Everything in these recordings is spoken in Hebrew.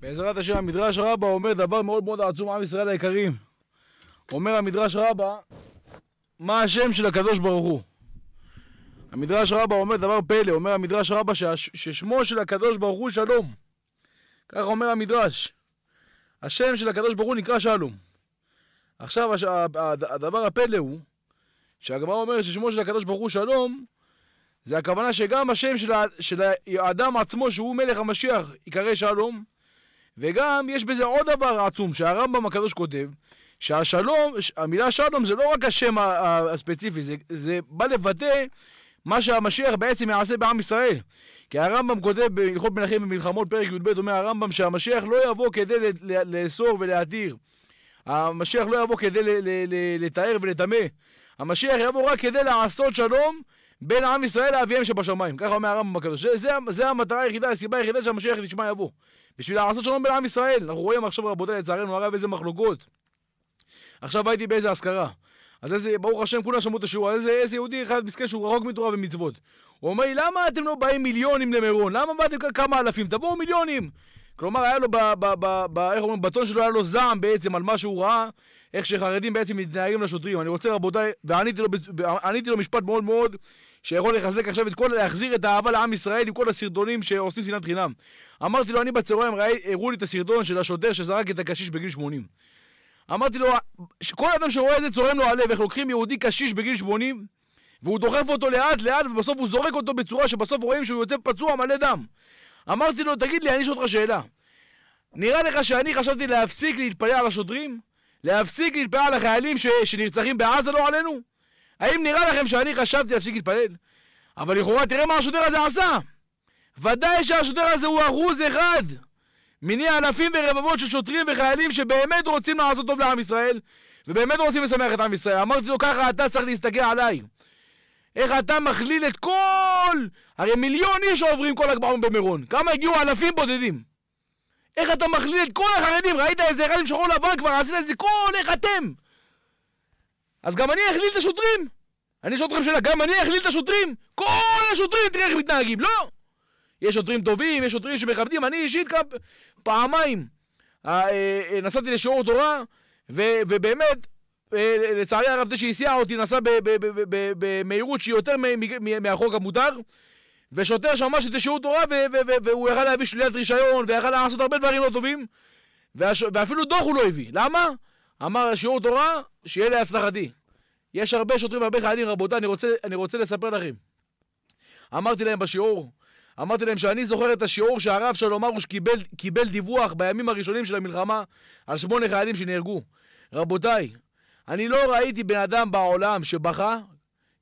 בעזרת השם, המדרש רבה אומר דבר מאוד מאוד עצום, עם ישראל היקרים. אומר המדרש רבה, מה השם של הקדוש ברוך הוא? המדרש רבה אומר דבר פלא, אומר המדרש רבה ששמו של הקדוש ברוך הוא שלום. כך אומר המדרש. השם של הקדוש ברוך הוא נקרא שלום. עכשיו, הדבר הפלא הוא, שהגמרא אומרת ששמו של הקדוש ברוך הוא שלום, זה הכוונה שגם השם של, של האדם עצמו, שהוא מלך המשיח, יקרא שלום. וגם יש בזה עוד דבר עצום, שהרמב"ם הקדוש כותב, שהשלום, המילה שלום זה לא רק השם הספציפי, זה, זה בא לבטא מה שהמשיח בעצם יעשה בעם ישראל. כי הרמב"ם כותב בהלכות מלכים במלחמות פרק י"ב, אומר הרמב"ם שהמשיח לא יבוא כדי לאסור ולהתיר. המשיח לא יבוא כדי לתאר ולטמא. המשיח יבוא רק כדי לעשות שלום בין עם ישראל לאביהם שבשמיים. ככה אומר הרמב"ם הקדוש. זה, המטרה היחידה, הסיבה היחידה שהמשיח נשמע יבוא. בשביל לעשות שלום בין עם ישראל. אנחנו רואים עכשיו, רבותיי, לצערנו הרב, איזה מחלוקות. עכשיו הייתי באיזה אזכרה. אז איזה, ברוך השם, כולם שמעו את השיעור, אז איזה, איזה יהודי אחד מסכן שהוא רחוק מתורה ומצוות. הוא אומר לי, למה אתם לא באים מיליונים למירון? למה באתם כמה אלפים? תבואו מיליונים! כלומר, היה לו, ב, ב, ב, ב, איך אומרים, בטון שלו היה לו זעם בעצם על מה שהוא ראה, איך שחרדים בעצם מתנהגים לשוטרים. אני רוצה, רבותיי, ועניתי לו, לו משפט מאוד מאוד שיכול לחזק עכשיו את כל, להחזיר את האהבה לעם ישראל עם כל הסרטונים שעושים שנאת חינם. אמרתי לו, אני בצהריים, ראי, הראו לי את הסרטון של השוטר שזרק את הקשיש בגיל 80. אמרתי לו, כל אדם שרואה את זה צורם לו הלב, איך לוקחים יהודי קשיש בגיל 80, והוא דוחף אותו לאט לאט, ובסוף הוא זורק אותו בצורה שבסוף רואים שהוא יוצא פצוע מלא דם. אמרתי לו, תגיד לי, אני אשאל אותך שאלה. נראה לך שאני חשבתי להפסיק להתפלא על השוטרים? להפסיק להתפלא על החיילים ש... שנרצחים בעזה לא עלינו? האם נראה לכם שאני חשבתי להפסיק להתפלל? אבל לכאורה, תראה מה השוטר הזה עשה! ודאי שהשוטר הזה הוא אחוז אחד מני אלפים ורבבות של שוטרים וחיילים שבאמת רוצים לעשות טוב לעם ישראל, ובאמת רוצים לשמח את עם ישראל. אמרתי לו, ככה אתה צריך להסתכל עליי. איך אתה מכליל את כל... הרי מיליון איש עוברים כל הגבעון במירון. כמה הגיעו? אלפים בודדים. איך אתה מכליל את כל החרדים? ראית איזה אחד עם שחור לבן כבר, עשית את זה כל... איך אתם? אז גם אני אכליל את השוטרים? אני אשאל אתכם שאלה, גם אני אכליל את השוטרים? כל השוטרים, תראה איך מתנהגים, לא! יש שוטרים טובים, יש שוטרים שמכבדים, אני אישית כמה פעמיים אה, אה, נסעתי לשיעור תורה, ובאמת, אה, לצערי הרב, זה שהסיע אותי נסע במהירות שהיא יותר מהחוק המותר, ושוטר שמע שזה שיעור תורה, והוא יכל להביא שלילת רישיון, ויכל לעשות הרבה דברים לא טובים, ואפילו דוח הוא לא הביא. למה? אמר שיעור תורה, שיהיה להצלחתי. יש הרבה שוטרים והרבה חיילים, רבותיי, אני אני רוצה לספר לכם. אמרתי להם בשיעור, אמרתי להם שאני זוכר את השיעור שהרב שלום ארוש קיבל, קיבל דיווח בימים הראשונים של המלחמה על שמונה חיילים שנהרגו. רבותיי, אני לא ראיתי בן אדם בעולם שבכה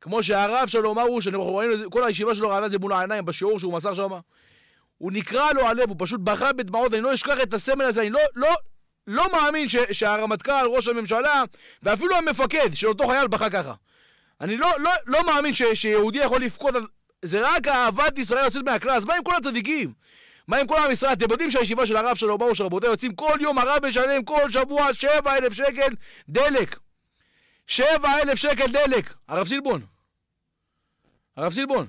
כמו שהרב שלום ארוש, אנחנו ראינו, כל הישיבה שלו ראתה את זה מול העיניים בשיעור שהוא מסר שם. הוא נקרע לו הלב, הוא פשוט בכה בדמעות, אני לא אשכח את הסמל הזה, אני לא, לא, לא מאמין ש, שהרמטכ"ל, ראש הממשלה, ואפילו המפקד של אותו חייל בכה ככה. אני לא, לא, לא מאמין ש, שיהודי יכול לבכות, על... זה רק אהבת ישראל יוצאת מהכלל, אז מה עם כל הצדיקים? מה עם כל עם ישראל? אתם יודעים שהישיבה של הרב שלו, ברור שרבותי יוצאים כל יום, הרב משלם כל שבוע 7,000 שקל דלק. 7,000 שקל דלק. הרב סילבון. הרב סילבון.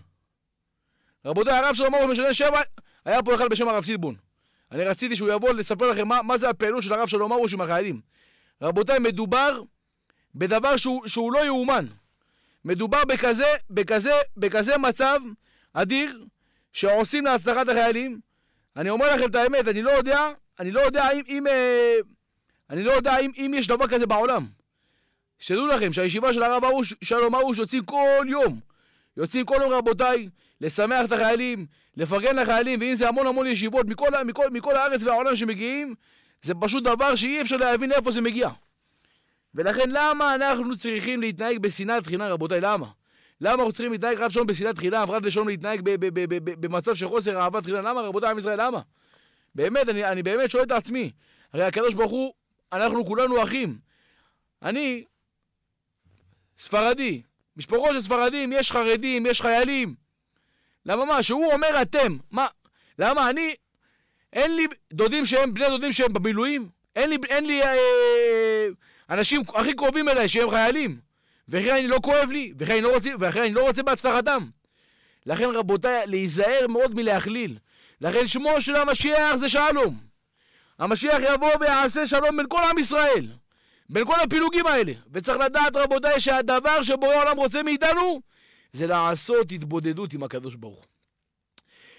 רבותיי, הרב שלו, ברור משלם 7... היה פה אחד בשם הרב סילבון. אני רציתי שהוא יבוא לספר לכם מה, מה זה הפעילות של הרב שלום ארוש עם החיילים. רבותיי, מדובר בדבר שהוא, שהוא לא יאומן. מדובר בכזה, בכזה, בכזה מצב אדיר שעושים להצלחת החיילים. אני אומר לכם את האמת, אני לא יודע, אני לא יודע אם, אם, אה, אני לא יודע אם, אם יש דבר כזה בעולם. שתדעו לכם שהישיבה של הרב ארוש, שלום ארוש, יוצאים כל יום. יוצאים כל יום, רבותיי, לשמח את החיילים, לפרגן לחיילים, ואם זה המון המון ישיבות מכל, מכל, מכל הארץ והעולם שמגיעים, זה פשוט דבר שאי אפשר להבין איפה זה מגיע. ולכן למה אנחנו צריכים להתנהג בשנאת חינם, רבותיי? למה? למה אנחנו צריכים להתנהג רב שלום בשנאת חינם, רב לשלום להתנהג במצב של חוסר אהבת חינם? למה, רבותיי עם ישראל, למה? באמת, אני, אני באמת שואל את עצמי. הרי הקדוש ברוך הוא, אנחנו כולנו אחים. אני ספרדי, משפחות של ספרדים, יש חרדים, יש חיילים, למה מה? שהוא אומר אתם. מה? למה אני, אין לי דודים שהם, בני דודים שהם במילואים? אין לי, אין לי אה, אנשים הכי קרובים אליי שהם חיילים. וכן אני לא כואב לי, וכן אני לא רוצה, וכן אני לא רוצה בהצלחתם. לכן רבותיי, להיזהר מאוד מלהכליל. לכן שמו של המשיח זה שלום. המשיח יבוא ויעשה שלום בין כל עם ישראל. בין כל הפילוגים האלה. וצריך לדעת רבותיי שהדבר שבורא העולם רוצה מאיתנו זה לעשות התבודדות עם הקדוש ברוך הוא.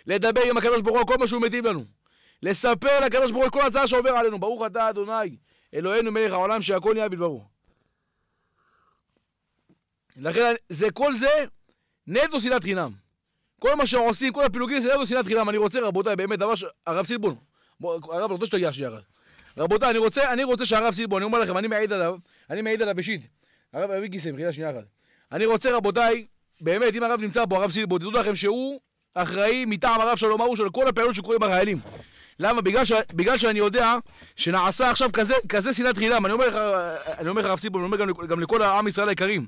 לדבר עם הקדוש ברוך הוא על כל מה שהוא מדהים לנו. לספר לקדוש ברוך הוא כל הצעה שעובר עלינו. ברוך אתה אדוני, אלוהינו מלך העולם שהכל נהיה בדברו. לכן זה כל זה נטו שנאת חינם. כל מה שעושים, כל הפילוגים זה נטו שנאת חינם. אני רוצה, רבותיי, באמת, דבר ש... הרב סילבון, הרב, לא רוצה שתגיע שנייה. רבותיי, אני רוצה, אני רוצה שהרב סילבון, אני אומר לכם, אני מעיד עליו, אני מעיד עליו אישית. הרב אביגיסם, חילה שנייה אחת. אני רוצה, רבותיי, באמת, אם הרב נמצא פה, הרב סילבו, תדעו לכם שהוא אחראי מטעם הרב שלום ארוש על כל הפעילות שקורה בחיילים. למה? בגלל, ש... בגלל שאני יודע שנעשה עכשיו כזה, כזה שנאת חינם. אני אומר לך, אני אומר לך, הרב סילבו, אני אומר גם, גם לכל העם ישראל היקרים.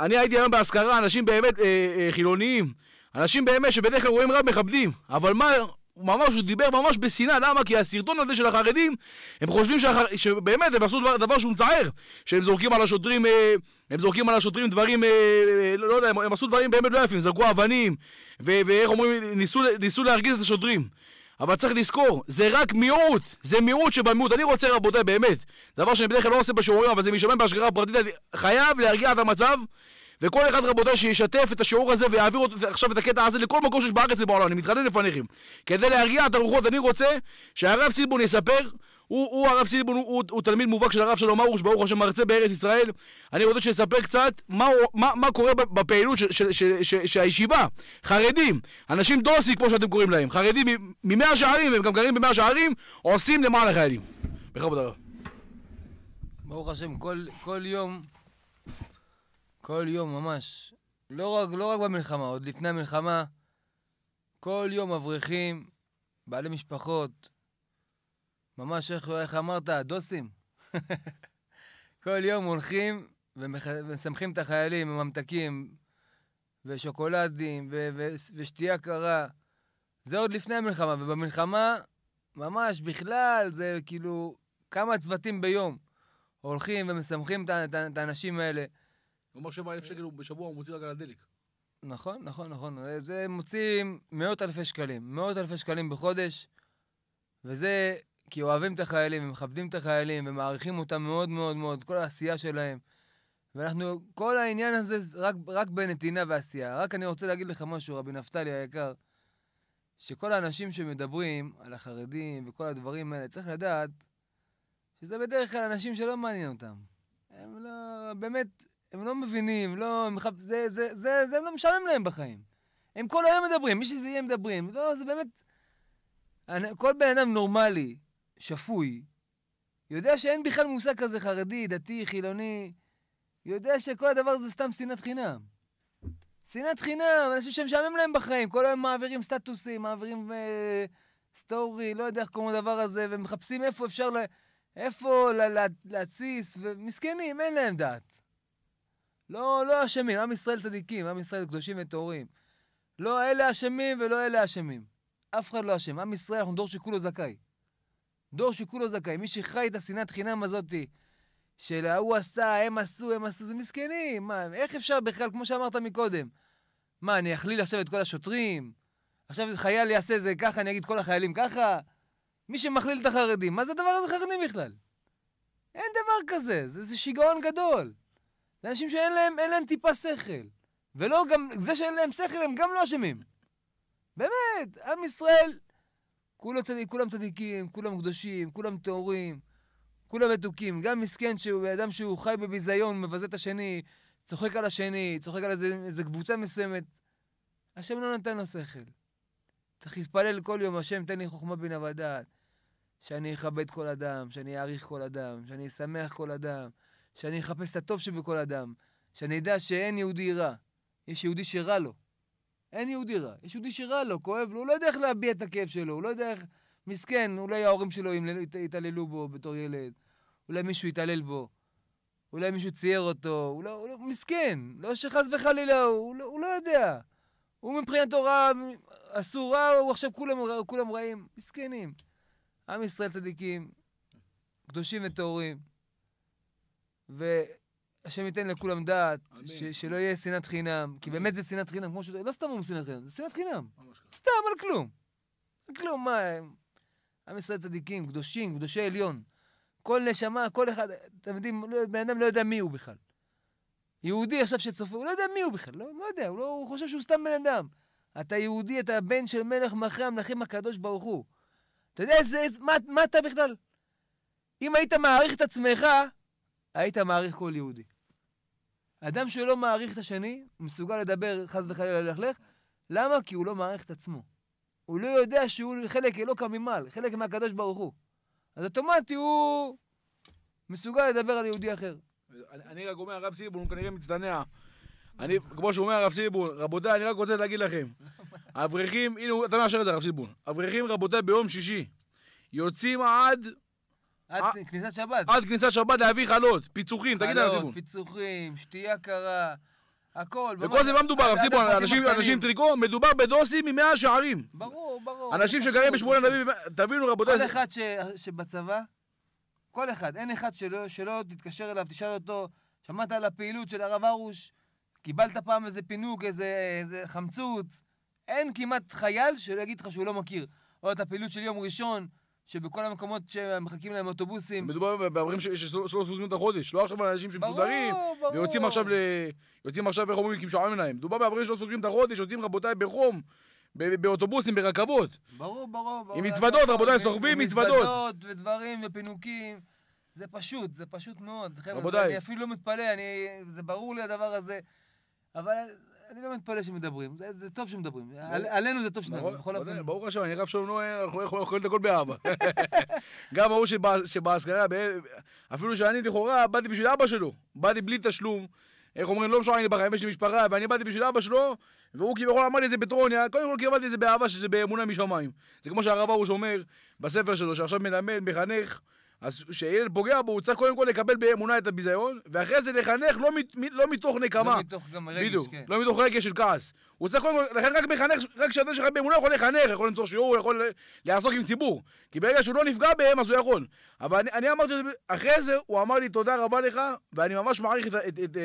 אני הייתי היום באזכרה, אנשים באמת אה, אה, חילוניים, אנשים באמת שבדרך כלל רואים רב מכבדים, אבל מה, הוא ממש, הוא דיבר ממש בשנאה, למה? כי הסרטון הזה של החרדים, הם חושבים שהחר... שבאמת הם עשו דבר, דבר שהוא מצער, שהם זורקים על השוטרים, אה, הם זורקים על השוטרים דברים, אה, אה, לא יודע, הם, עשו דברים באמת לא יפים, זרקו אבנים, ו- ואיך אומרים, ניסו, ניסו להרגיז את השוטרים. אבל צריך לזכור, זה רק מיעוט, זה מיעוט שבמיעוט. אני רוצה, רבותיי, באמת, דבר שאני בדרך כלל לא עושה בשיעורים, אבל זה משמם פרטית, אני חייב להרגיע את המצב וכל אחד, רבותיי, שישתף את השיעור הזה ויעביר עכשיו את הקטע הזה לכל מקום שיש בארץ ובעולם, אני מתחנן לפניכם. כדי להרגיע את הרוחות, אני רוצה שהרב סילבון יספר הוא, הוא הרב סילבון, הוא, הוא, הוא תלמיד מובהק של הרב שלום ארוש, ברוך השם מרצה בארץ ישראל. אני רוצה שיספר קצת מה, מה, מה קורה בפעילות של, של, של, של, של הישיבה. חרדים, אנשים דוסי כמו שאתם קוראים להם, חרדים ממאה שערים, הם גם גרים במאה שערים, עושים למען החיילים. בכבוד הרב. ברוך השם, כל, כל יום כל יום ממש. לא רק, לא רק במלחמה, עוד לפני המלחמה, כל יום אברכים, בעלי משפחות, ממש איך, איך אמרת, דוסים. כל יום הולכים ומח... ומשמחים את החיילים עם ממתקים ושוקולדים ו... ו... ושתייה קרה. זה עוד לפני המלחמה, ובמלחמה, ממש בכלל, זה כאילו כמה צוותים ביום הולכים ומשמחים את האנשים האלה. הוא אמר 7,000 שקל בשבוע הוא מוציא רק על הדלק. נכון, נכון, נכון. זה מוציאים מאות אלפי שקלים. מאות אלפי שקלים בחודש, וזה כי אוהבים את החיילים, ומכבדים את החיילים, ומעריכים אותם מאוד מאוד מאוד, כל העשייה שלהם. ואנחנו, כל העניין הזה רק, רק בנתינה ועשייה. רק אני רוצה להגיד לך משהו, רבי נפתלי היקר, שכל האנשים שמדברים על החרדים וכל הדברים האלה, צריך לדעת שזה בדרך כלל אנשים שלא מעניין אותם. הם לא... באמת, הם לא מבינים, לא, הם חפ... זה, זה, זה, זה זה לא משעמם להם בחיים. הם כל היום מדברים, מי שזה יהיה מדברים. לא, זה באמת... אני, כל בן אדם נורמלי, שפוי, יודע שאין בכלל מושג כזה חרדי, דתי, חילוני, יודע שכל הדבר הזה סתם שנאת חינם. שנאת חינם, אנשים שמשעמם להם בחיים, כל היום מעבירים סטטוסים, מעבירים אה, סטורי, לא יודע איך קוראים לדבר הזה, ומחפשים איפה אפשר, לה, איפה לה, לה, להתסיס, ומסכנים, אין להם דעת. לא, לא אשמים, עם ישראל צדיקים, עם ישראל קדושים וטהורים. לא אלה אשמים ולא אלה אשמים. אף אחד לא אשם. עם ישראל, אנחנו דור שכולו זכאי. דור שכולו זכאי. מי שחי את השנאת חינם הזאתי, של ההוא עשה, הם עשו, הם עשו, זה מסכנים. מה, איך אפשר בכלל, כמו שאמרת מקודם? מה, אני אכליל עכשיו את כל השוטרים? עכשיו חייל יעשה את זה ככה, אני אגיד כל החיילים ככה? מי שמכליל את החרדים, מה זה הדבר הזה חרדים בכלל? אין דבר כזה, זה, זה שיגעון גדול. זה אנשים שאין להם, להם טיפה שכל. ולא גם, זה שאין להם שכל הם גם לא אשמים. באמת, עם ישראל, כולם, צדיק, כולם צדיקים, כולם קדושים, כולם טהורים, כולם מתוקים. גם מסכן שהוא אדם שהוא חי בביזיון, מבזה את השני, צוחק על השני, צוחק על איזה, איזה קבוצה מסוימת. השם לא נתן לו שכל. צריך להתפלל כל יום, השם תן לי חוכמה בינה ודעת, שאני אכבד כל אדם, שאני אעריך כל אדם, שאני אשמח כל אדם, שאני אחפש את הטוב שבכל אדם, שאני אדע שאין יהודי רע, יש יהודי שרע לו. אין יהודי רע, יש יהודי שרע לו, כואב לו, הוא לא יודע איך להביע את הכאב שלו, הוא לא יודע איך... מסכן, אולי ההורים שלו יתעללו בו בתור ילד, אולי מישהו יתעלל בו, אולי מישהו צייר אותו, הוא לא... הוא לא מסכן, לא שחס וחלילה, הוא לא, הוא לא יודע. הוא מבחינתו רע, עשו רע, הוא עכשיו כולם, כולם רעים, מסכנים. עם ישראל צדיקים, קדושים וטהורים. והשם ייתן לכולם דעת, ש- שלא יהיה שנאת חינם, כי באמת זה שנאת חינם, כמו ש... לא סתם אומרים שנאת חינם, זה שנאת חינם. סתם, על כלום. על כלום, מה... הם? עם ישראל צדיקים, קדושים, קדושי עליון. כל נשמה, כל אחד, אתם יודעים, לא- בן אדם לא יודע מי הוא בכלל. יהודי עכשיו שצופה, הוא לא יודע מי הוא בכלל, לא, לא יודע, הוא, לא, הוא חושב שהוא סתם בן אדם. אתה יהודי, אתה בן של מלך מאחרי המלכים הקדוש ברוך הוא. אתה יודע איזה, מה, מה אתה בכלל? אם היית מעריך את עצמך, היית מעריך כל יהודי. אדם שלא מעריך את השני, מסוגל לדבר, חס וחלילה ללכלך, למה? כי הוא לא מעריך את עצמו. הוא לא יודע שהוא חלק אלוקא ממעל, חלק מהקדוש ברוך הוא. אז אוטומטי הוא מסוגל לדבר על יהודי אחר. אני, אני רק אומר, הרב סיבון הוא כנראה מצטנע. אני, כמו שהוא אומר, הרב סיבון, רבותיי, אני רק רוצה להגיד לכם, אברכים, הנה, אתה מאשר את זה, הרב סיבון. אברכים, רבותיי, ביום שישי יוצאים עד עד אה, כניסת שבת. עד כניסת שבת להביא חלות, פיצוחים, תגיד לאנשים. חלות, פיצוחים, שתייה קרה, הכל. וכל זה מה מדובר, רב סיבון, אנשים טריקו, מדובר בדוסים ממאה שערים. ברור, ברור. אנשים שגרים בשמואל הנביא, תבינו רבותיי. כל אחד שבצבא, כל אחד, אין אחד שלא תתקשר אליו, תשאל אותו, שמעת על הפעילות של הרב הרוש? קיבלת פעם איזה פינוק, איזה חמצוץ? אין כמעט חייל שלא יגיד לך שהוא לא מכיר. או את הפעילות של יום ראשון. שבכל המקומות שמחכים להם אוטובוסים... מדובר בהורים שלא סוגרים את החודש, לא עכשיו על אנשים שמסודרים, ויוצאים עכשיו, ל... יוצאים עכשיו, איך אומרים, כמשוערים עיניים. מדובר בהורים שלא סוגרים את החודש, יוצאים רבותיי בחום, באוטובוסים, ברכבות. ברור, ברור, ברור. עם מצוודות, נכון, רבותיי, סוחבים מצוודות. מצוודות ודברים ופינוקים. זה פשוט, זה פשוט מאוד. רבותיי. אני אפילו לא מתפלא, אני... זה ברור לי הדבר הזה. אבל אני לא מתפלא שמדברים, זה, זה טוב שמדברים, על, עלינו זה טוב שמדברים, נכון, בכל אופן. נכון, ברוך השם, אני רב שלום נוער, אנחנו יכולים את הכל באהבה. גם ברור שבהשכרה, אפילו שאני לכאורה באתי בשביל אבא שלו, באתי בלי תשלום. איך אומרים, לא משנה, אני בחיים, יש לי משפחה, ואני באתי בשביל אבא שלו, והוא כביכול אמר לי את זה בטרוניה, קודם כל קיבלתי את זה באהבה, שזה באמונה משמיים. זה כמו שהרב ארוש אומר בספר שלו, שעכשיו מלמד, מחנך, אז כשילד פוגע בו, הוא צריך קודם כל לקבל באמונה את הביזיון, ואחרי זה לחנך לא, מת, לא מתוך נקמה. לא מתוך גם רגש, בידו, כן. לא מתוך רגש של כעס. הוא צריך קודם כל, לכן רק מחנך, רק כשאתה שלך באמונה יכול לחנך, יכול למצוא שיעור, יכול לעסוק עם ציבור. כי ברגע שהוא לא נפגע בהם, אז הוא יכול. אבל אני, אני אמרתי, אחרי זה הוא אמר לי תודה רבה לך, ואני ממש מעריך את, את, את, את,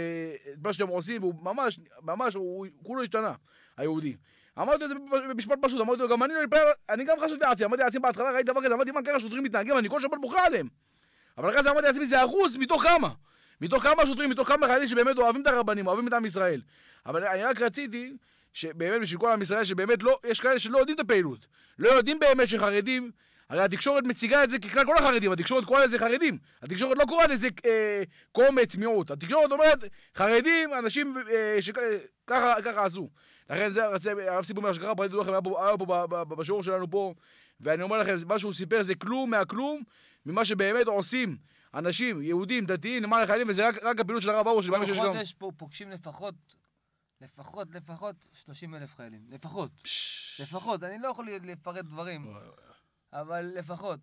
את מה שאתם עושים, והוא ממש, ממש, הוא כולו השתנה, היהודי. אמרתי את זה במשפט פשוט, אמרתי לו, גם אני לא נפעל, אני גם חשבתי לעצמי, אמרתי לעצמי בהתחלה, ראיתי דבר כזה, אמרתי, מה ככה שוטרים מתנהגים, אני כל שבת בוכה עליהם. אבל אחרי זה אמרתי לעצמי, זה אחוז מתוך כמה? מתוך כמה שוטרים, מתוך כמה חיילים שבאמת אוהבים את הרבנים, אוהבים את עם ישראל. אבל אני רק רציתי, שבאמת בשביל כל עם ישראל, שבאמת לא, יש כאלה שלא יודעים את הפעילות. לא יודעים באמת שחרדים, הרי התקשורת מציגה את זה ככלל כל החרדים, התקשורת קוראה לזה חרדים. התקשורת לא קוראה לזה אה, קומץ, מיעוט. התקשורת אומרת, חרדים, אנשים אה, שככה עשו. לכן זה הרב סיפור מהשגחה הפרטית, הוא היה פה בשיעור שלנו פה, ואני אומר לכם, מה שהוא סיפר זה כלום מהכלום ממה שבאמת עושים אנשים, יהודים, דתיים, למען החיילים, וזה רק, רק הפעילות של הרב ארוש, כל חודש פה פוגשים לפחות לפחות, לפחות 30 אלף חיילים. לפחות. לפחות. אני לא יכול לפרט דברים, אבל לפחות.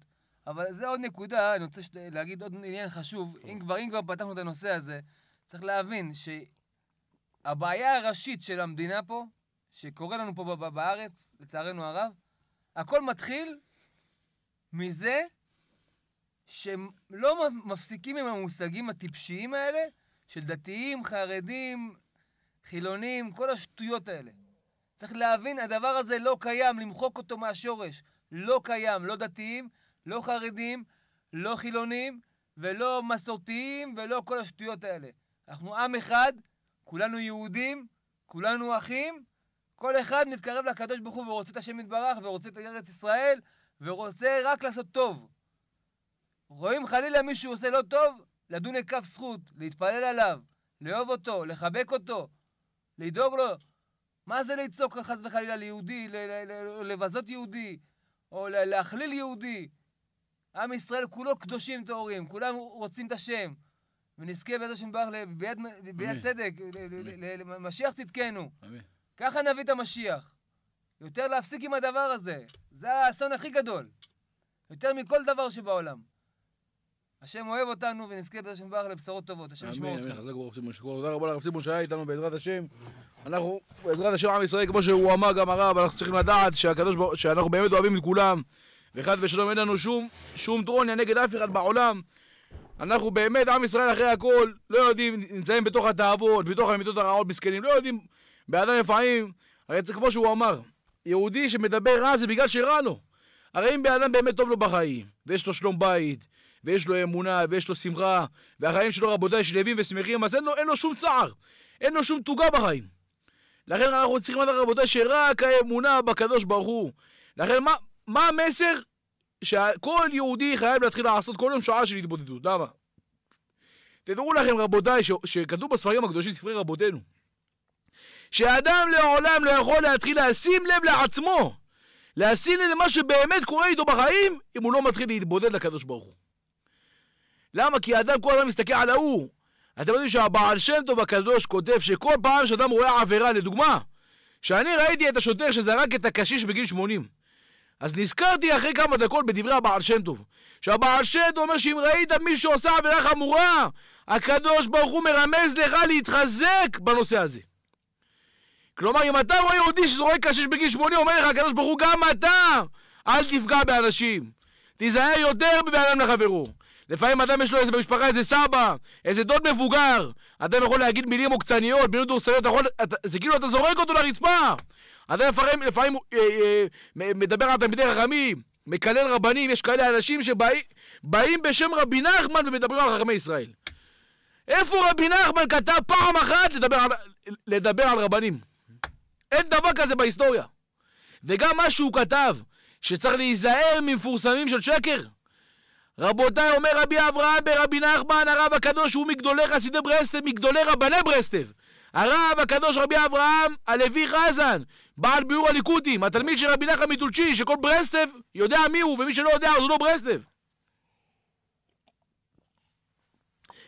אבל זה עוד נקודה, אני רוצה להגיד עוד עניין חשוב. אם כבר, אם כבר פתחנו את הנושא הזה, צריך להבין שהבעיה הראשית של המדינה פה שקורה לנו פה בארץ, לצערנו הרב, הכל מתחיל מזה שלא מפסיקים עם המושגים הטיפשיים האלה של דתיים, חרדים, חילונים, כל השטויות האלה. צריך להבין, הדבר הזה לא קיים, למחוק אותו מהשורש. לא קיים, לא דתיים, לא חרדים, לא חילונים, ולא מסורתיים, ולא כל השטויות האלה. אנחנו עם אחד, כולנו יהודים, כולנו אחים, כל אחד מתקרב לקדוש ברוך הוא ורוצה את השם יתברך, ורוצה את ארץ ישראל, ורוצה רק לעשות טוב. רואים חלילה מישהו עושה לא טוב, לדון לכף זכות, להתפלל עליו, לאהוב אותו, לחבק אותו, לדאוג לו. מה זה לצעוק חס וחלילה ליהודי, לבזות יהודי, או להכליל יהודי? עם ישראל כולו קדושים טהורים, כולם רוצים את השם. ונזכה בעזרת השם ברך ביד צדק, למשיח צדקנו. אמן. ככה נביא את המשיח. יותר להפסיק עם הדבר הזה. זה האסון הכי גדול. יותר מכל דבר שבעולם. השם אוהב אותנו ונזכה בעזרת השם ברך לבשרות טובות. השם ישמור אותך. אמן, אמן, חזק ברוך השם משקור. תודה רבה לרב סימון שהיה איתנו בעזרת השם. אנחנו, בעזרת השם עם ישראל, כמו שהוא אמר גם הרב, אנחנו צריכים לדעת שהקדוש ברוך שאנחנו באמת אוהבים את כולם. וחד ושלום אין לנו שום, שום טרוניה נגד אף אחד בעולם. אנחנו באמת, עם ישראל אחרי הכל, לא יודעים, נמצאים בתוך התאוות, בתוך המידות הרעות, מסכנים, לא יודעים באדם לפעמים, הרי זה כמו שהוא אמר, יהודי שמדבר רע זה בגלל שרע לו. הרי אם באדם באמת טוב לו בחיים, ויש לו שלום בית, ויש לו אמונה, ויש לו שמחה, והחיים שלו רבותיי שלווים ושמחים, אז אין לו, אין לו שום צער, אין לו שום תוגה בחיים. לכן אנחנו צריכים לדעת רבותיי שרק האמונה בקדוש ברוך הוא. לכן מה, מה המסר? שכל יהודי חייב להתחיל לעשות כל יום שעה של התבודדות. למה? תדעו לכם רבותיי, ש... שכתוב בספרים הקדושים, ספרי רבותינו, שאדם לעולם לא יכול להתחיל לשים לב לעצמו, לשים לב למה שבאמת קורה איתו בחיים, אם הוא לא מתחיל להתבודד לקדוש ברוך הוא. למה? כי האדם כל הזמן מסתכל על ההוא. אתם יודעים שהבעל שם טוב הקדוש כותב שכל פעם שאדם רואה עבירה, לדוגמה, שאני ראיתי את השוטר שזרק את הקשיש בגיל 80, אז נזכרתי אחרי כמה דקות בדברי הבעל שם טוב, שהבעל שם טוב אומר שאם ראית מישהו עושה עבירה חמורה, הקדוש ברוך הוא מרמז לך להתחזק בנושא הזה. כלומר, אם אתה רואה יהודי שזורק קשיש בגיל 80, אומר לך הקדוש ברוך הוא, גם אתה! אל תפגע באנשים. תיזהר יותר בבן אדם לחברו. לפעמים אדם יש לו איזה במשפחה, איזה סבא, איזה דוד מבוגר. אדם יכול להגיד מילים עוקצניות, מילים דורסניות, יכול, זה כאילו אתה זורק אותו לרצפה. אדם לפעמים, לפעמים אה, אה, מדבר על תלמידי חכמים, מקלל רבנים, יש כאלה אנשים שבאים בשם רבי נחמן ומדברים על חכמי ישראל. איפה רבי נחמן כתב פעם אחת לדבר על, לדבר על רבנים? אין דבר כזה בהיסטוריה. וגם מה שהוא כתב, שצריך להיזהר ממפורסמים של שקר. רבותיי, אומר רבי אברהם ברבי נחמן, הרב הקדוש הוא מגדולי חסידי ברסטב, מגדולי רבני ברסטב. הרב הקדוש רבי אברהם הלוי חזן, בעל ביאור הליקוטים, התלמיד של רבי נחמן מטולצ'י, שכל ברסטב יודע מי הוא, ומי שלא יודע אז הוא לא ברסטב.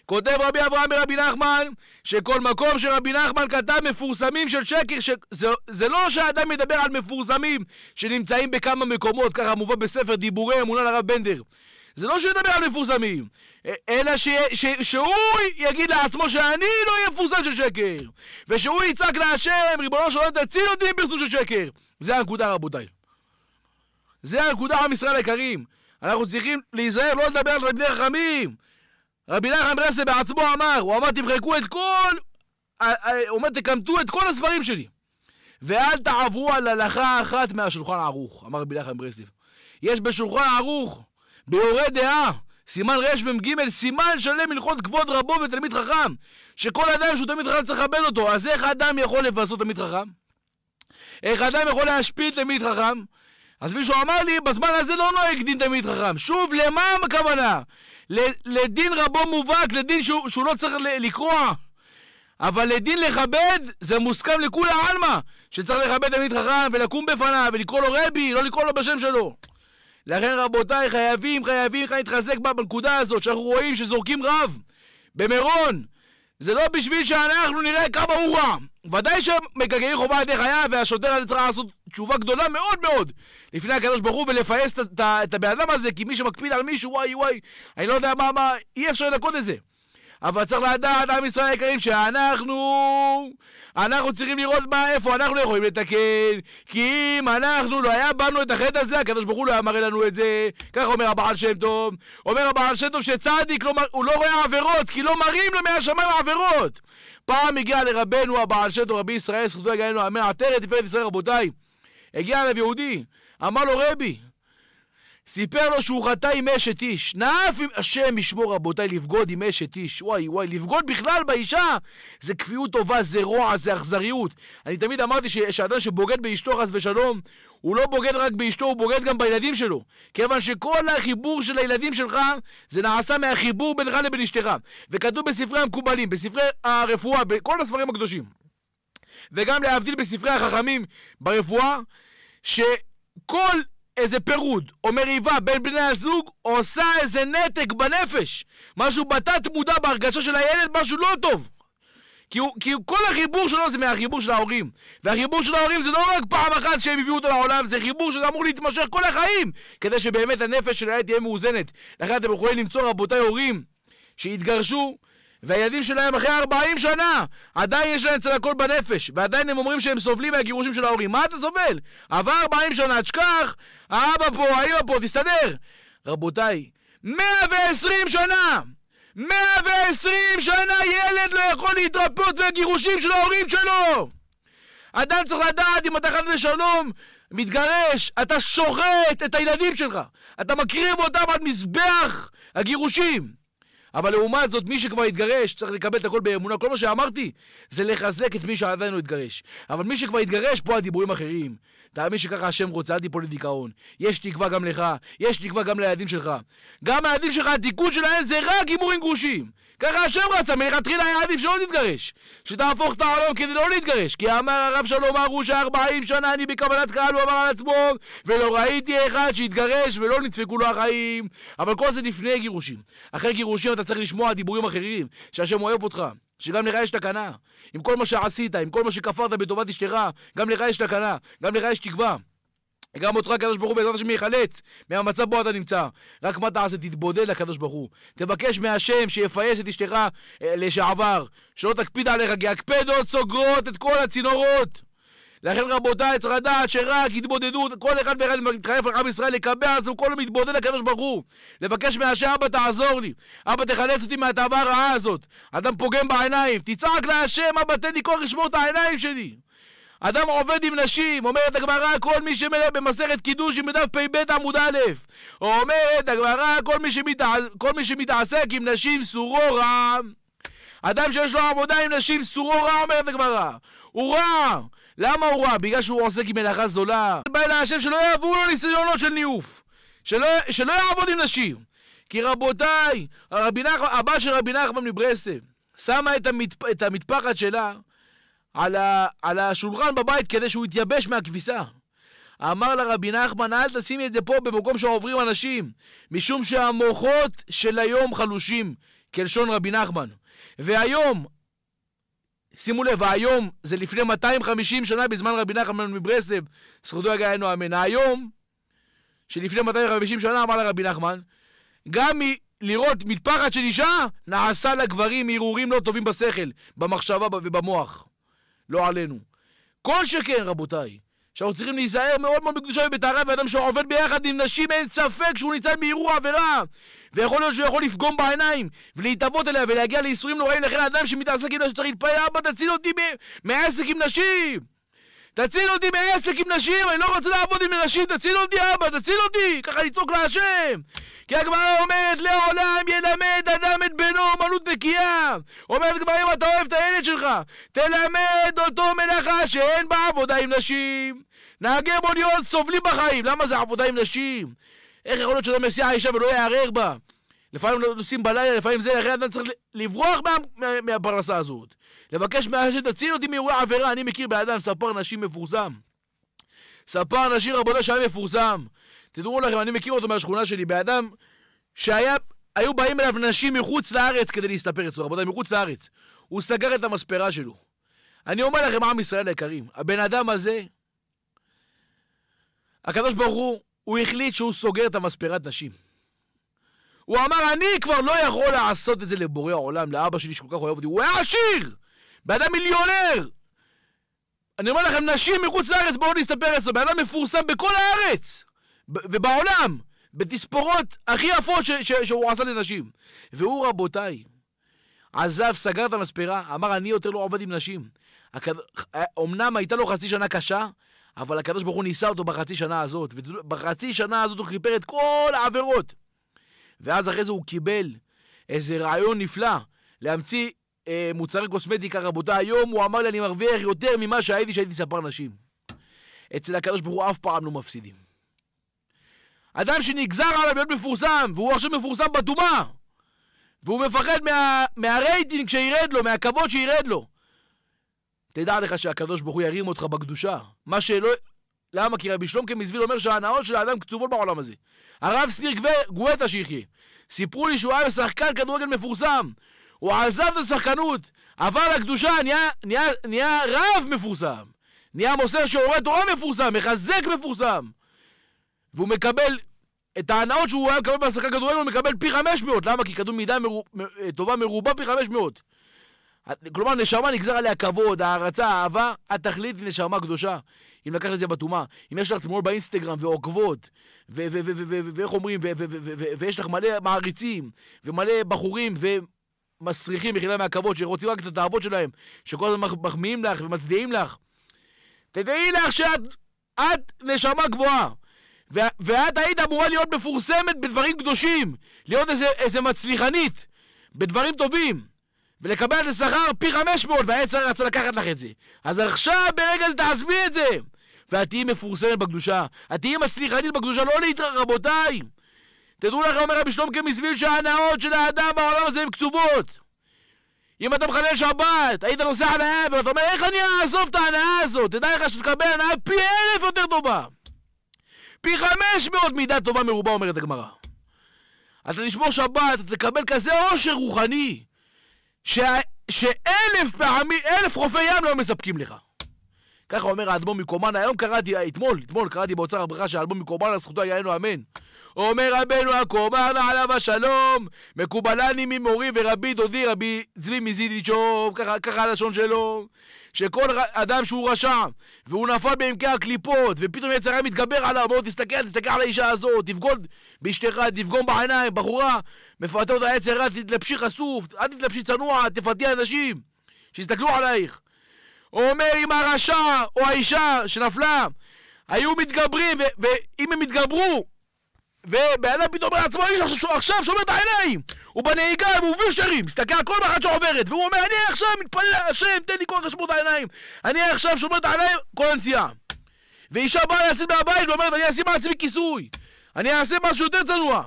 כותב רבי אברהם ברבי נחמן, שכל מקום שרבי נחמן כתב מפורסמים של שקר, ש... זה, זה לא שהאדם מדבר על מפורסמים שנמצאים בכמה מקומות, ככה מובא בספר דיבורי אמונה לרב בנדר. זה לא שהוא ידבר על מפורסמים, אלא ש, ש, שהוא יגיד לעצמו שאני לא אהיה מפורסם של שקר, ושהוא יצעק להשם, ריבונו של עולם תציל אותי מפרסום של שקר. זה הנקודה רבותיי. זה הנקודה עם ישראל היקרים. אנחנו צריכים להיזהר לא לדבר על תלמידי חכמים. רבי נחמן ברסלב בעצמו אמר, הוא אמר תמחקו את כל, אה, אה, הוא אומר תקמטו את כל הספרים שלי. ואל תעברו על הלכה אחת מהשולחן הערוך, אמר רבי נחמן ברסלב. יש בשולחן הערוך, ביורה דעה, סימן רמ"ג, סימן שלם הלכות כבוד רבו ותלמיד חכם, שכל אדם שהוא תלמיד חכם צריך לכבד אותו. אז איך אדם יכול לבסות תלמיד חכם? איך אדם יכול להשפיל תלמיד חכם? אז מישהו אמר לי, בזמן הזה לא נוהג דין תלמיד חכם. שוב, למה הכוונה? לדין רבו מובהק, לדין שהוא, שהוא לא צריך לקרוע. אבל לדין לכבד, זה מוסכם לכולי עלמא, שצריך לכבד תלמיד חכם ולקום בפניו ולקרוא לו רבי, לא לקרוא לו בשם שלו. לכן רבותיי, חייבים, חייבים חייבים להתחזק בנקודה הזאת, שאנחנו רואים שזורקים רב במירון, זה לא בשביל שאנחנו נראה כמה הוא רע. ודאי שמגגגי חובה על ידי חיה, והשוטר הזה צריך לעשות תשובה גדולה מאוד מאוד לפני הקדוש ברוך הוא ולפעס את הבן אדם הזה, כי מי שמקפיד על מישהו, וואי וואי, אני לא יודע מה, מה, אי אפשר לנקות את זה. אבל צריך לדעת, עם ישראל היקרים, שאנחנו... אנחנו צריכים לראות מה, איפה אנחנו לא יכולים לתקן. כי אם אנחנו, לא היה בנו את החטא הזה, הקדוש ברוך הוא לא היה מראה לנו את זה. כך אומר הבעל שם טוב. אומר הבעל שם טוב שצדיק, לא, הוא לא רואה עבירות, כי לא מראים לו מהשמיים עבירות. פעם הגיע לרבנו הבעל שם טוב, רבי ישראל, זכותו הגענו, אמר עטרת, תפארת ישראל, רבותיי. הגיע אליו יהודי, אמר לו רבי, סיפר לו שהוא חטא עם אשת איש. נאף עם השם ישמור רבותיי לבגוד עם אשת איש. וואי וואי, לבגוד בכלל באישה זה כפיות טובה, זה רוע, זה אכזריות. אני תמיד אמרתי שאדם שבוגד באשתו חס ושלום, הוא לא בוגד רק באשתו, הוא בוגד גם בילדים שלו. כיוון שכל החיבור של הילדים שלך, זה נעשה מהחיבור בינך לבין אשתך. וכתוב בספרי המקובלים, בספרי הרפואה, בכל הספרים הקדושים. וגם להבדיל בספרי החכמים ברפואה, שכל איזה פירוד או מריבה בין בני הזוג עושה איזה נתק בנפש. משהו בתת מודע בהרגשה של הילד, משהו לא טוב. כי, הוא, כי כל החיבור שלו זה מהחיבור של ההורים. והחיבור של ההורים זה לא רק פעם אחת שהם הביאו אותו לעולם, זה חיבור שזה אמור להתמשך כל החיים, כדי שבאמת הנפש של הילד תהיה מאוזנת. לכן אתם יכולים למצוא, רבותיי הורים, שהתגרשו, והילדים שלהם אחרי 40 שנה, עדיין יש להם צלקות בנפש, ועדיין הם אומרים שהם סובלים מהגירושים של ההורים. מה אתה סובל? עבר 40 שנה, תשכח, האבא פה, האמא פה, תסתדר. רבותיי, 120 שנה! 120 שנה ילד לא יכול להתרפות מהגירושים של ההורים שלו! אדם צריך לדעת אם אתה חד ושלום מתגרש, אתה שוחט את הילדים שלך, אתה מקריב אותם על מזבח הגירושים. אבל לעומת זאת, מי שכבר התגרש, צריך לקבל את הכל באמונה. כל מה שאמרתי, זה לחזק את מי שעדיין לא התגרש. אבל מי שכבר התגרש, פה הדיבורים אחרים. תאמין שככה השם רוצה, אל תיפול לדיכאון. יש תקווה גם לך, יש תקווה גם לילדים שלך. גם הילדים שלך, התיקון שלהם זה רק הימורים גרושים. ככה השם רצה, מלכתחילה היה עדיף שלא לא תתגרש. שתהפוך את העולם כדי לא להתגרש. כי אמר הרב שלום ארוש, 40 שנה אני בקבלת קהל, הוא אמר על עצמו, ולא ראיתי אחד שהתגרש ולא נדפקו לו החיים. אבל כל זה לפני גירושים. אחרי גירושים אתה צריך לשמוע דיבורים אחרים, שהשם אוהב אותך, שגם לך יש תקנה. עם כל מה שעשית, עם כל מה שכפרת בטובת אשתך, גם לך יש תקנה, גם לך יש תקווה. גם אותך הקדוש ברוך הוא בעזרת השם יחלץ מהמצב בו אתה נמצא. רק מה תעשה? תתבודד לקדוש ברוך הוא. תבקש מהשם שיפייס את אשתך אה, לשעבר. שלא תקפיד עליך, כי הקפדות סוגרות את כל הצינורות. לכן רבותיי, צריך לדעת שרק התבודדות, כל אחד ואחד מתחייב על עם ישראל לקבע עצמו, כל מתבודד לקדוש ברוך הוא. לבקש מהשם, אבא תעזור לי, אבא תחלץ אותי מהתאווה הרעה הזאת. אדם פוגם בעיניים, תצעק להשם, אבא תן לי כוח לשמור את העיניים שלי. אדם עובד עם נשים, אומרת הגמרא, כל מי שמלא במסכת קידוש עם דף פ"ב עמוד א', או אומרת הגמרא, כל, שמתע... כל מי שמתעסק עם נשים סורו רע. אדם שיש לו עבודה עם נשים סורו רע, אומרת הגמרא, הוא רע. למה הוא רע? בגלל שהוא עוסק עם מלאכה זולה? בא אל השם שלא יעברו לו ניסיונות של ניאוף. שלא, שלא יעבוד עם נשים. כי רבותיי, הרבי נח, הבא של רבי נחמן מברסלב שמה את, המתפ, את המטפחת שלה על, ה, על השולחן בבית כדי שהוא יתייבש מהכביסה. אמר לה רבי נחמן, אל תשימי את זה פה במקום שעוברים אנשים, משום שהמוחות של היום חלושים, כלשון רבי נחמן. והיום, שימו לב, היום זה לפני 250 שנה בזמן רבי נחמן מברסלב, זכותו יגע לנו אמן. היום, שלפני 250 שנה אמר לרבי נחמן, גם לראות מטפחת של אישה, נעשה לגברים הרהורים לא טובים בשכל, במחשבה ובמוח. לא עלינו. כל שכן, רבותיי, שאנחנו צריכים להיזהר מאוד מאוד בקדושה ובטהרה, ואדם שעובד ביחד עם נשים, אין ספק שהוא ניצל מהרהור עבירה. ויכול להיות שהוא יכול לפגום בעיניים, ולהתאבות אליה, ולהגיע לייסורים נוראים, לכן אדם שמתעסק עם נשים צריך להתפלל, אבא תציל אותי מעסק עם נשים! תציל אותי מעסק עם נשים, אני לא רוצה לעבוד עם נשים, תציל אותי אבא, תציל אותי! ככה לצעוק להשם! כי הגמרא אומרת, לעולם ילמד אדם את בנו אומנות נקייה. אומרת הגמרא, אם אתה אוהב את הילד שלך, תלמד אותו מלאכה שאין בה עבודה עם נשים. נהגי מוניות סובלים בחיים, למה זה עבודה עם נשים? איך יכול להיות שאדם יסיע אישה ולא יערער בה? לפעמים לא נוסעים בלילה, לפעמים זה, לכן אדם צריך לברוח מה, מה, מהפרנסה הזאת. לבקש מה שתציל אותי מאירועי עבירה, אני מכיר באדם ספר נשים מפורסם. ספר נשים רבותי שהיה מפורסם. תדעו לכם, אני מכיר אותו מהשכונה שלי, באדם שהיה, היו באים אליו נשים מחוץ לארץ כדי להסתפר אצלו, רבותי, מחוץ לארץ. הוא סגר את המספרה שלו. אני אומר לכם, עם ישראל היקרים, הבן אדם הזה, הקדוש ברוך הוא, הוא החליט שהוא סוגר את המספרת נשים. הוא אמר, אני כבר לא יכול לעשות את זה לבורא העולם, לאבא שלי שכל כך אוהב אותי. הוא היה עשיר! בן אדם מיליונר! אני אומר לכם, נשים מחוץ לארץ, בואו נסתפר אצלו. בן אדם מפורסם בכל הארץ! ובעולם! בתספורות הכי יפות ש- ש- שהוא עשה לנשים. והוא, רבותיי, עזב, סגר את המספרה, אמר, אני יותר לא עובד עם נשים. הכ... אה, אמנם הייתה לו חצי שנה קשה, אבל הקדוש ברוך הוא ניסה אותו בחצי שנה הזאת, ובחצי שנה הזאת הוא כיפר את כל העבירות. ואז אחרי זה הוא קיבל איזה רעיון נפלא להמציא אה, מוצרי קוסמטיקה, רבותיי, היום הוא אמר לי אני מרוויח יותר ממה שהייתי שהייתי ספר נשים. אצל הקדוש ברוך הוא אף פעם לא מפסידים. אדם שנגזר עליו להיות מפורסם, והוא עכשיו מפורסם בטומאה, והוא מפחד מה, מהרייטינג שירד לו, מהכבוד שירד לו. תדע לך שהקדוש ברוך הוא ירים אותך בקדושה. מה שלא... למה? כי רבי שלום כמזוויל אומר שההנאות של האדם קצובות בעולם הזה. הרב שניר גואטה שיחיה. סיפרו לי שהוא היה שחקן כדורגל מפורסם. הוא עזב את השחקנות, עבר לקדושה, נהיה, נהיה, נהיה רב מפורסם. נהיה מוסר שעורה תורה מפורסם, מחזק מפורסם. והוא מקבל את ההנאות שהוא היה מקבל בהשחקת כדורגל, הוא מקבל פי 500. למה? כי כדור מידה מרוב, אה, טובה מרובה פי 500. כלומר, נשמה נגזר עליה כבוד, הערצה, אהבה, התכלית היא נשמה קדושה. אם לקחת את זה בטומאה. אם יש לך תמונות באינסטגרם ועוקבות, ואיך אומרים, ויש לך מלא מעריצים, ומלא בחורים, ומסריחים מחילה מהכבוד, שרוצים רק את התאוות שלהם, שכל הזמן מחמיאים לך ומצדיעים לך. תדעי לך שאת את נשמה גבוהה. ואת היית אמורה להיות מפורסמת בדברים קדושים, להיות איזה, איזה מצליחנית, בדברים טובים. ולקבל את השכר פי 500, והיצר רצה לקחת לך את זה. אז עכשיו ברגע זה תעזבי את זה! ואת תהיי מפורסמת בקדושה. את תהיי מצליחנית בקדושה, לא להתרע, רבותיי! תדעו לכם, אומר רבי שלום כמסביב, שההנאות של האדם בעולם הזה הן קצובות. אם אתה מחלל שבת, היית נוסע על העבר, אתה אומר, איך אני אעזוב את ההנאה הזאת? תדע לך שתקבל הנאה פי אלף יותר טובה. פי חמש מאות מידה טובה מרובה, אומרת הגמרא. אתה תשמור שבת, אתה תקבל כזה עושר רוחני. ש... שאלף פעמים, אלף חופי ים לא מספקים לך. ככה אומר האדמו"ר מקומן, היום קראתי, אתמול, אתמול קראתי באוצר הברכה שהאדמו"ר מקומן, על זכותו יענו אמן. אומר רבנו הקומן עליו השלום, מקובלני ממורי ורבי דודי רבי צבי מזידישוב, ככה, ככה הלשון שלו. שכל אדם שהוא רשע, והוא נפל בעמקי הקליפות, ופתאום יצר רע מתגבר עליו, בוא תסתכל, תסתכל על האישה הזאת, תבגוד באשתך, תפגום בעיניים, בחורה, מפתה אותה יצר רע, תתלבשי חשוף, אל תתלבשי צנוע, תפתי אנשים, שיסתכלו עלייך. הוא אומר, אם הרשע או האישה שנפלה, היו מתגברים, ואם הם התגברו, ובן אדם פתאום אומר לעצמו, איש עכשיו עכשיו שומר את העיניים! הוא בנהיגה והוא וישרים, מסתכל על כל מחד שעוברת, והוא אומר, אני עכשיו מתפלל להשם, תן לי כוח לשמור את העיניים. אני עכשיו שומר את העיניים, כל הנסיעה. ואישה באה לצאת מהבית ואומרת, אני אשים על עצמי כיסוי. אני אעשה משהו יותר צנוע.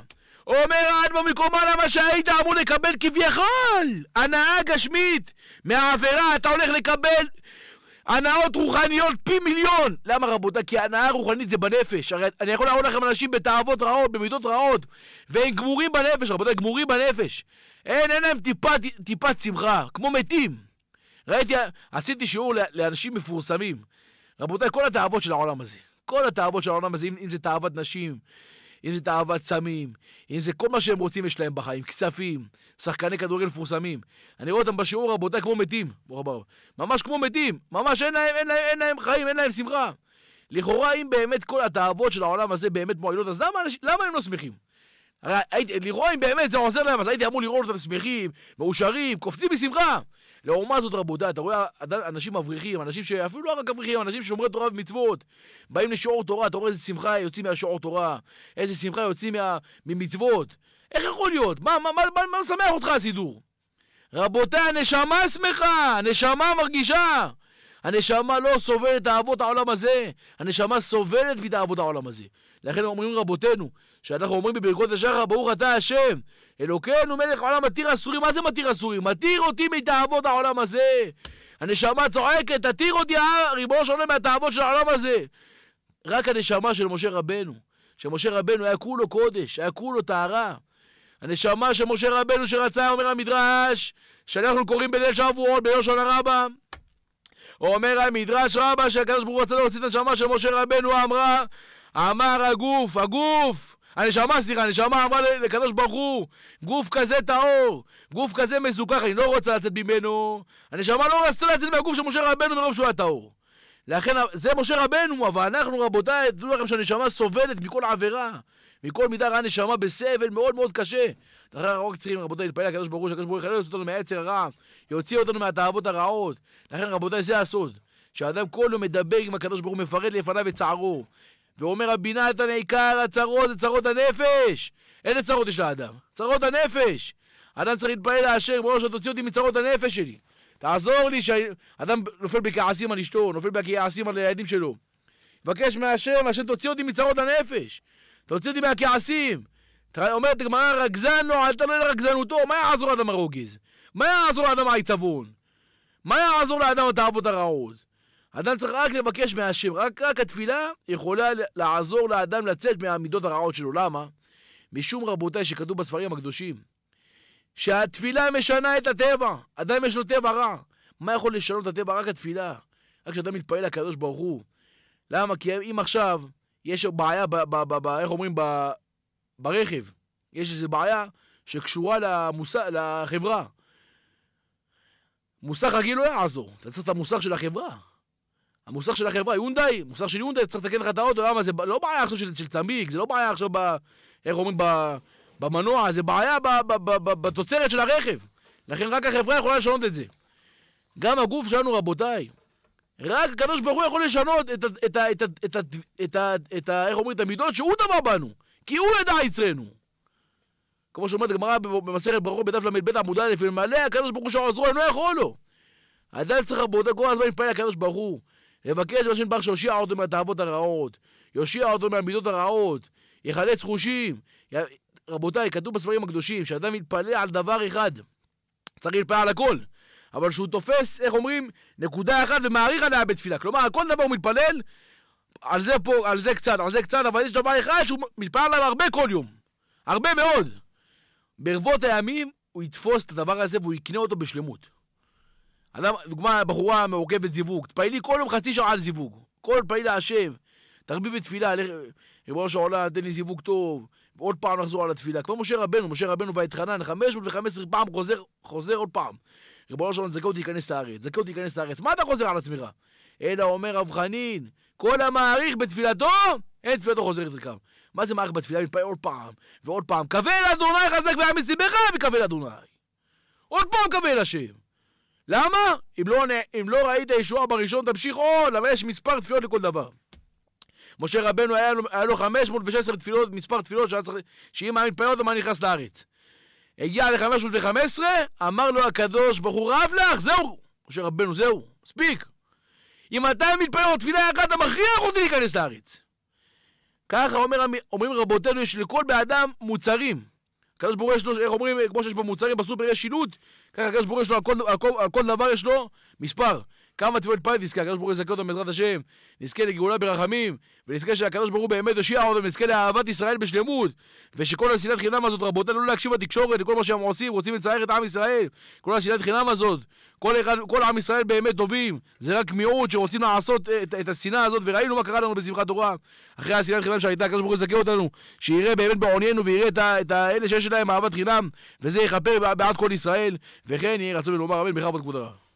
אומר עד במקומה למה שהיית אמור לקבל כביכול הנאה גשמית מהעבירה אתה הולך לקבל הנאות רוחניות פי מיליון! למה רבותיי? כי הנאה רוחנית זה בנפש. הרי אני יכול להראות לכם אנשים בתאוות רעות, במידות רעות, והם גמורים בנפש, רבותיי, גמורים בנפש. אין, אין להם טיפת, טיפת שמחה, כמו מתים. ראיתי, עשיתי שיעור לאנשים מפורסמים. רבותיי, כל התאוות של העולם הזה. כל התאוות של העולם הזה, אם, אם זה תאוות נשים, אם זה תאוות סמים, אם זה כל מה שהם רוצים יש להם בחיים, כספים, שחקני כדורגל מפורסמים. אני רואה אותם בשיעור, רבותיי, כמו מתים, ברוך הבא. ממש כמו מתים, ממש אין להם, אין להם, אין להם חיים, אין להם שמחה. לכאורה, אם באמת כל התאוות של העולם הזה באמת מועילות, אז למה, למה הם לא שמחים? הרי הייתי, לכאורה אם באמת זה עוזר להם, אז הייתי אמור לראות אותם שמחים, מאושרים, קופצים בשמחה. לעומת זאת, רבותיי, אתה רואה אנשים מבריחים, אנשים שאפילו לא רק מבריחים, אנשים שומרי תורה ומצוות, באים לשיעור תורה, אתה רואה איזה שמחה יוצאים מהשיעור תורה, איזה שמחה יוצאים מה... ממצוות. איך יכול להיות? מה, מה, מה, מה, מה משמח אותך הסידור? רבותיי, הנשמה שמחה, הנשמה מרגישה. הנשמה לא סובלת אהבות העולם הזה, הנשמה סובלת מתאהבות העולם הזה. לכן אומרים רבותינו, שאנחנו אומרים בברכות השחר, ברוך אתה השם, אלוקינו מלך העולם מתיר אסורים, מה זה מתיר אסורים? מתיר אותי מתאוות העולם הזה. הנשמה צועקת, תתיר אותי, אה, ריבונו של עולם, מהתאוות של העולם הזה. רק הנשמה של משה רבנו, שמשה רבנו היה כולו קודש, היה כולו טהרה. הנשמה של משה רבנו שרצה, אומר המדרש, שאנחנו קוראים בליל שבועות, ביושעון הרבה. אומר המדרש רבה שהקדוש ברוך הוא רצה להוציא את הנשמה של משה רבנו, אמרה, אמר הגוף, הגוף, הנשמה, סליחה, הנשמה אמרה לקדוש ברוך הוא, גוף כזה טהור, גוף כזה מזוכח, אני לא רוצה לצאת ממנו. הנשמה לא רצתה לצאת מהגוף של משה רבנו מרוב שהוא היה טהור. לכן, זה משה רבנו, אבל אנחנו, רבותיי, תדעו לכם שהנשמה סובלת מכל עבירה. מכל מידה רעה נשמה בסבל מאוד מאוד קשה. לכן אנחנו רק צריכים, רבותיי, להתפלל לקדוש ברוך הוא, שהקדוש ברוך הוא יחלל אותנו מהעצר הרע, יוציא אותנו מהתאוות הרעות. לכן, רבותיי, זה הסוד. שהאדם כל יום מדבר עם הקדוש ברוך הוא, מפרט לפניו את צערו. ואומר רבי נתן העיקר הצרות זה צרות הנפש. איזה צרות יש לאדם? צרות הנפש. האדם צריך להתפעל לאשר, בואו שאתה תוציא אותי מצרות הנפש שלי. תעזור לי שאדם נופל בכעסים על אשתו, נופל בכעסים על הילדים שלו. מבקש מהשם, השם תוציא אותי מצרות הנפש. תוציא אותי מהכעסים. אומרת הגמרא, רגזנו, אל תלוי לרגזנותו. מה יעזור לאדם הרוגז? מה יעזור לאדם העיצבון? מה יעזור לאדם התאוות הרעות? אדם צריך רק לבקש מהשם, רק, רק התפילה יכולה לעזור לאדם לצאת מהמידות הרעות שלו. למה? משום רבותיי שכתוב בספרים הקדושים, שהתפילה משנה את הטבע. אדם יש לו טבע רע. מה יכול לשנות את הטבע? רק התפילה. רק כשאדם מתפעל לקדוש ברוך הוא. למה? כי אם עכשיו יש בעיה, ב, ב, ב, ב, איך אומרים, ב, ברכב, יש איזו בעיה שקשורה למוס... לחברה. מוסך רגיל לא יעזור, אתה צריך את המוסך של החברה. המוסך של החברה, יונדאי, מוסך של יונדאי, צריך לתקן לך את האוטו, למה? זה לא בעיה עכשיו של, של צמיג, זה לא בעיה עכשיו ב... איך אומרים? ב, במנוע, זה בעיה ב, ב, ב, ב, בתוצרת של הרכב. לכן רק החברה יכולה לשנות את זה. גם הגוף שלנו, רבותיי, רק הקדוש ברוך הוא יכול לשנות את ה... איך אומרים? את המידות שהוא דבר בנו, כי הוא ידע אצלנו. כמו שאומרת הגמרא במסכת ברכות בדף ל"ב עמוד א', אלמלא הקדוש ברוך הוא שער עזרו, אינו יכול לו. עדיין צריך רבותיי כל הזמן להתפלל לקדוש ברוך הוא. לבקש מהשם ברך שיושיע אותו מהתאוות הרעות, יושיע אותו מהמידות הרעות, יחלץ חושים. י... רבותיי, כתוב בספרים הקדושים, שאדם מתפלל על דבר אחד, צריך להתפלל על הכל. אבל שהוא תופס, איך אומרים, נקודה אחת ומעריך עליה בתפילה. כלומר, כל דבר הוא מתפלל, על זה פה, על זה קצת, על זה קצת, אבל יש דבר אחד שהוא מתפלל עליו הרבה כל יום. הרבה מאוד. ברבות הימים הוא יתפוס את הדבר הזה והוא יקנה אותו בשלמות. אדם, דוגמה, בחורה מעוכבת זיווג, תפעילי כל יום חצי שעה על זיווג. כל פעיל להשם, תרבי בתפילה, ריבונו של עולם, תן לי זיווג טוב, עוד פעם נחזור על התפילה. כמו משה רבנו, משה רבנו והתחנן, 515 פעם חוזר, חוזר עוד פעם. ריבונו של עולם, זכאות להיכנס לארץ, זכאות להיכנס לארץ. מה אתה חוזר על עצמך? אלא אומר רב חנין, כל המעריך בתפילתו, אין תפילתו חוזרת לקו. מה זה מעריך בתפילה? מתפעל עוד פעם, ועוד פעם. קבל אדוני חזק ועם מסיבך וקבל אדוני. עוד פעם קבל השם. למה? אם לא, אם לא ראית ישועה בראשון, תמשיך עוד, אבל יש מספר תפילות לכל דבר. משה רבנו היה לו, היה לו 516 תפילות, מספר תפילות צריך, שאם היה מתפלל אותו, מה נכנס לארץ? הגיע ל-515, אמר לו הקדוש ברוך הוא, רב לך, זהו! משה רבנו, זהו, מספיק. אם אתה מתפלל תפילה אחת, אתה מכריח אותי לא להיכנס לארץ. ככה אומר, אומרים רבותינו, יש לכל בן אדם מוצרים. הקדוש ברוך הוא יש לו, איך אומרים, כמו שיש במוצרים בסופר יש שילוט, ככה הקדוש ברוך הוא יש לו, על כל, על, כל, על כל דבר יש לו מספר. כמה תפילות פלטיסקה, הקדוש ברוך הוא יזכה אותם בעזרת השם, נזכה לגאולה ברחמים, ונזכה שהקדוש ברוך הוא באמת יושיע אותם, ונזכה לאהבת ישראל בשלמות, ושכל השנאת חינם הזאת, רבותינו, לא להקשיב לתקשורת, לכל מה שהם עושים, רוצים לצייר את עם ישראל, כל השנאת חינם הזאת, כל, אחד, כל עם ישראל באמת טובים, זה רק מיעוט שרוצים לעשות אה, את, את השנאה הזאת, וראינו מה קרה לנו בשמחת תורה, אחרי השנאת חינם שהייתה, הקדוש ברוך הוא יזכה אותנו, שיראה באמת בעוניינו, ויראה את, את האלה שיש להם אהבת חינם, וזה יכפר בעד כל ישראל, וכן יהי רצון ולומר אמן,